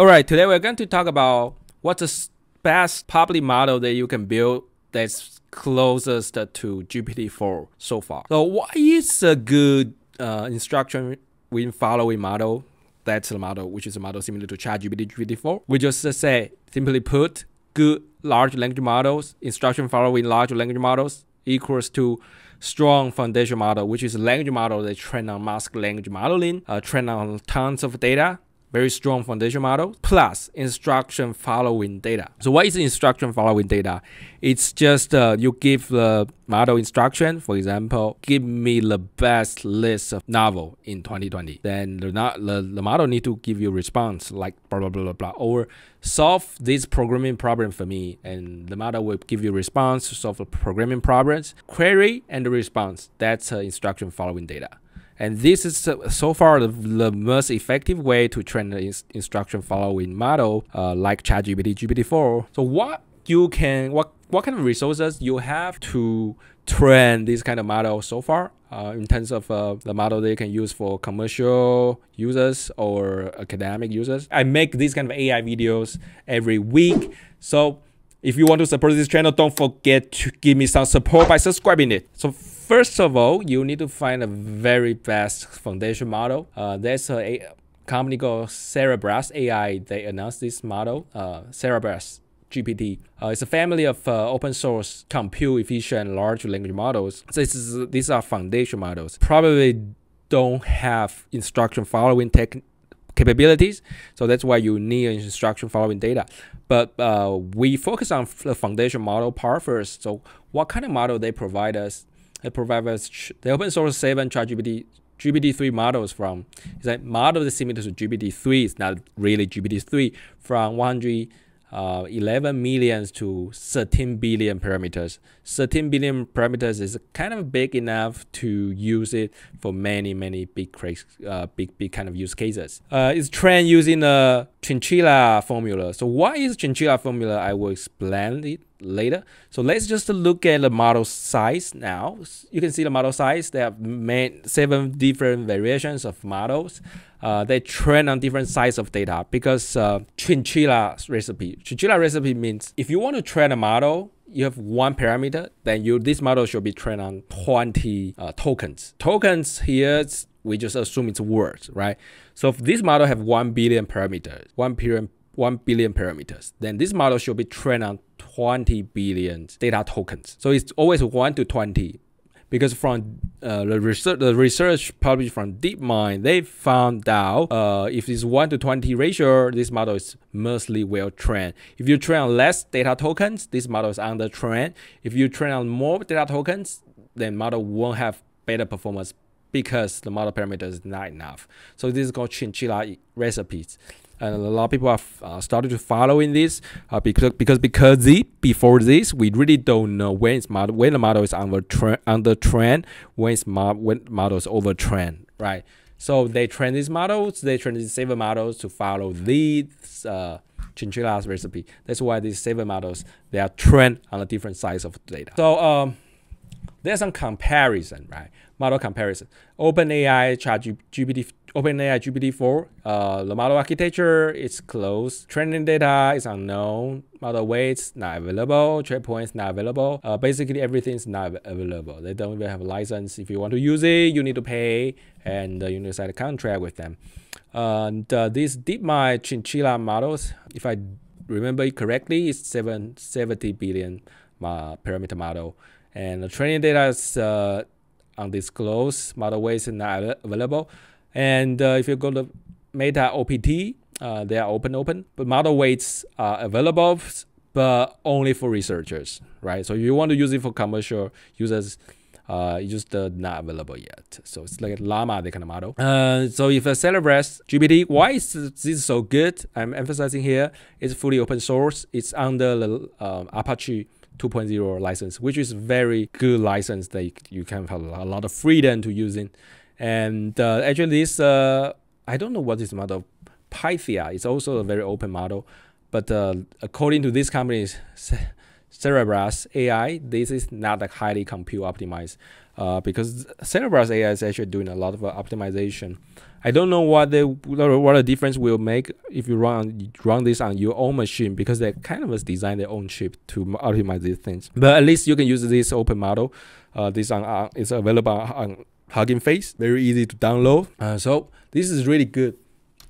All right, today we're going to talk about what's the best public model that you can build that's closest to GPT-4 so far. So what is a good uh, instruction when following model? That's the model, which is a model similar to ChatGPT GPT-4. We just uh, say, simply put, good large language models, instruction following large language models equals to strong foundation model, which is a language model that train on mask language modeling, uh, train on tons of data, very strong foundation model plus instruction following data. So what is instruction following data? It's just uh, you give the model instruction, for example, give me the best list of novel in 2020. Then the, the, the model need to give you response like blah, blah, blah, blah, blah, or solve this programming problem for me. And the model will give you response to solve the programming problems, query and the response. That's uh, instruction following data. And this is uh, so far the, the, most effective way to train the instruction following model uh, like ChatGPT, GPT-4. So what you can, what, what kind of resources you have to train this kind of model so far uh, in terms of uh, the model they can use for commercial users or academic users. I make these kind of AI videos every week. So if you want to support this channel, don't forget to give me some support by subscribing it. So first of all, you need to find a very best foundation model. Uh, there's a company called Cerebras AI. They announced this model, uh, Cerebras GPT. Uh, it's a family of uh, open source compute efficient large language models. So is, these are foundation models. Probably don't have instruction following tech capabilities. So that's why you need instruction following data. But uh, we focus on the foundation model part first. So what kind of model they provide us? They provide us the open source 7 ChatGPT GPT-3 models from. It's that model that's similar to GPT-3. It's not really GPT-3 from 100 uh, 11 millions to 13 billion parameters. 13 billion parameters is kind of big enough to use it for many, many big, uh, big, big kind of use cases. Uh, it's trained using the chinchilla formula. So why is chinchilla formula? I will explain it later. So let's just look at the model size now. You can see the model size. They have made seven different variations of models. Uh, they train on different size of data because uh, chinchilla recipe. Chinchilla recipe means if you want to train a model, you have one parameter, then you this model should be trained on 20 uh, tokens. Tokens here we just assume it's words, right? So if this model have 1 billion parameters, 1 billion 1 billion parameters, then this model should be trained on 20 billion data tokens. So it's always 1 to 20 because from uh, the research the research published from DeepMind, they found out uh, if it's 1 to 20 ratio, this model is mostly well trained. If you train on less data tokens, this model is under trained. If you train on more data tokens, then model won't have better performance because the model parameter is not enough. So this is called chinchilla recipes and a lot of people have uh, started to follow in this uh, because because because the before this we really don't know when it's when the model is on the trend on the trend when it's mo- when models over trend right so they train these models they train these saver models to follow these uh, chinchilla's recipe that's why these saver models they are trained on a different size of data so um, there's some comparison right model comparison openai ChatGPT OpenAI GPT-4, uh, the model architecture is closed, training data is unknown, model weights not available, checkpoints not available. Uh, basically, everything's not available. They don't even have a license. If you want to use it, you need to pay and uh, you need to sign a contract with them. And uh, these DeepMind Chinchilla models, if I remember it correctly, it's 770 billion uh, parameter model. And the training data is uh, undisclosed, model weights not available. And uh, if you go to Meta OPT, uh, they are open, open, but model weights are available, but only for researchers, right? So if you want to use it for commercial users, uh, it's just uh, not available yet. So it's like a llama, the kind of model. Uh, so if a celebrates GPT, why is this so good? I'm emphasizing here, it's fully open source. It's under the um, Apache 2.0 license, which is very good license that you, can have a lot of freedom to use it. And uh, actually, this uh, I don't know what is model. Pythia is also a very open model, but uh, according to this company's Cerebras AI, this is not a highly compute optimized uh, because Cerebras AI is actually doing a lot of uh, optimization. I don't know what the what the difference will make if you run run this on your own machine because they kind of design their own chip to optimize these things. But at least you can use this open model. Uh, this on uh, it's available on Hugging Face, very easy to download. Uh, so this is really good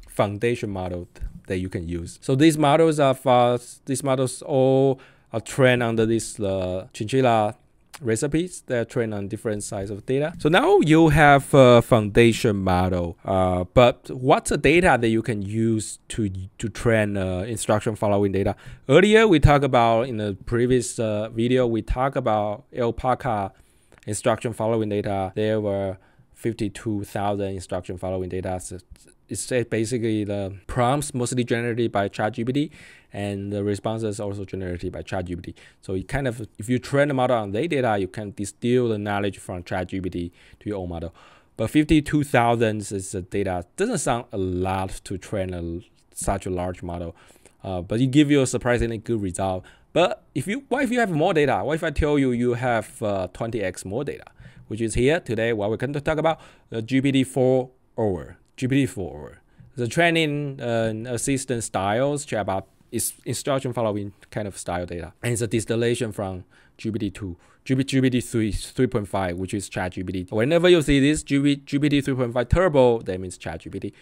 foundation model that you can use. So these models are fast. These models all are trained under this uh, chinchilla recipes They are trained on different size of data. So now you have a foundation model, uh, but what's the data that you can use to, to train uh, instruction following data? Earlier, we talked about in the previous uh, video, we talked about alpaca instruction following data, there were 52,000 instruction following data. So it's basically the prompts mostly generated by ChatGPT and the responses also generated by ChatGPT. So you kind of, if you train the model on their data, you can distill the knowledge from ChatGPT to your own model. But 52,000 is the data. Doesn't sound a lot to train a, such a large model, uh, but it gives you a surprisingly good result but if you, what if you have more data? What if I tell you you have uh, 20x more data, which is here today? What we're going to talk about the uh, GPT-4 over GPT-4 over the training uh, assistant styles, about it's instruction following kind of style data. And it's a distillation from GPT-2, GPT-3, 3.5, which is ChatGPT. Whenever you see this GPT 3.5 Turbo, that means ChatGPT.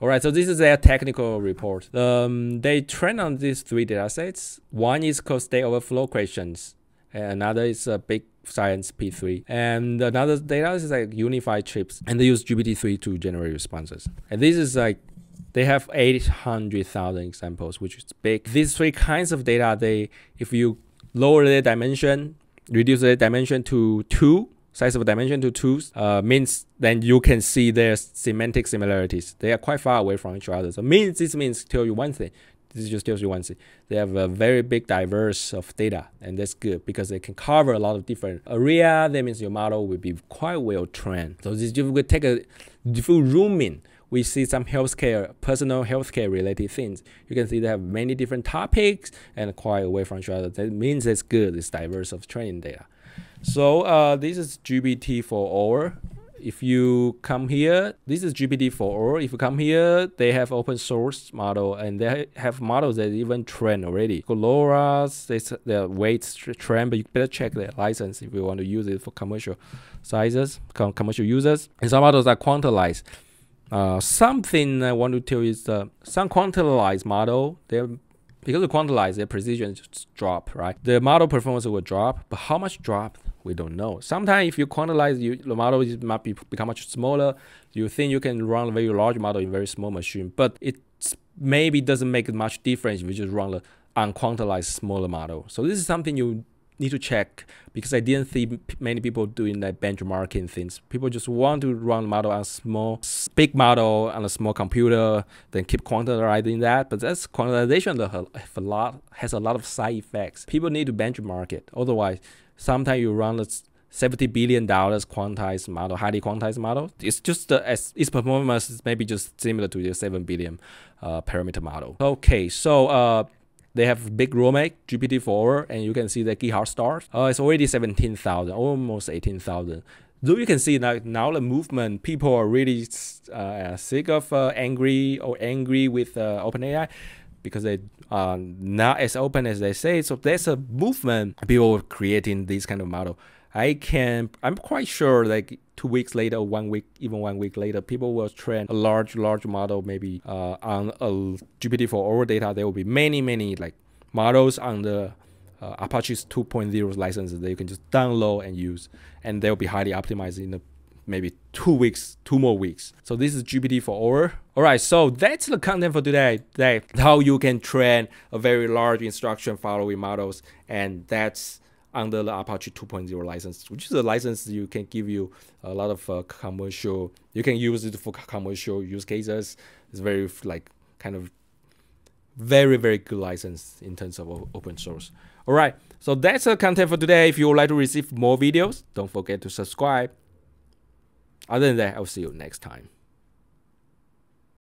All right, so this is their technical report. Um, they train on these three data sets. One is called State Overflow questions. another is a big science P3. And another data is like unified chips. And they use GPT-3 to generate responses. And this is like they have 800,000 examples, which is big. These three kinds of data, they if you lower the dimension, reduce the dimension to two, size of dimension to two, uh, means then you can see their semantic similarities. They are quite far away from each other. So means this means tell you one thing. This just tells you one thing. They have a very big diverse of data, and that's good because they can cover a lot of different area. That means your model will be quite well trained. So this you could take a if you zoom in we see some healthcare, personal healthcare related things. You can see they have many different topics and quite away from each other. That means it's good, it's diverse of training data. So uh, this is GPT for all. If you come here, this is GPT for all. If you come here, they have open source model and they have models that even train already. Coloras, they their weights train, but you better check their license if you want to use it for commercial sizes, com commercial users. And some models are quantized uh, something I want to tell you is uh, some quantized model, they because of quantized, their precision drop, right? The model performance will drop, but how much drop, we don't know. Sometimes if you quantize, you, the model is, might be, become much smaller. You think you can run a very large model in very small machine, but it maybe doesn't make much difference if you just run the unquantized smaller model. So this is something you need to check because I didn't see many people doing like benchmarking things. People just want to run model on small, big model on a small computer, then keep quantizing that. But that's quantization that have a lot, has a lot of side effects. People need to benchmark it. Otherwise, sometimes you run a 70 billion dollars quantized model, highly quantized model. It's just uh, as its performance is maybe just similar to the 7 billion uh, parameter model. Okay, so uh, they have big Romek, GPT-4, and you can see the GitHub stars. Uh, it's already 17,000, almost 18,000. So you can see now, now the movement, people are really uh, sick of uh, angry or angry with uh, OpenAI because they are not as open as they say. So there's a movement, people creating this kind of model. I can, I'm quite sure like two weeks later, one week, even one week later, people will train a large, large model maybe uh, on a GPT-4 over data. There will be many, many like models on the uh, Apache's 2.0 licenses that you can just download and use, and they'll be highly optimized in the maybe two weeks, two more weeks. So this is GPT for over. All right, so that's the content for today. That how you can train a very large instruction following models, and that's under the Apache 2.0 license, which is a license you can give you a lot of uh, commercial. You can use it for commercial use cases. It's very like kind of very very good license in terms of open source. All right, so that's the content for today. If you would like to receive more videos, don't forget to subscribe. Other than that, I'll see you next time.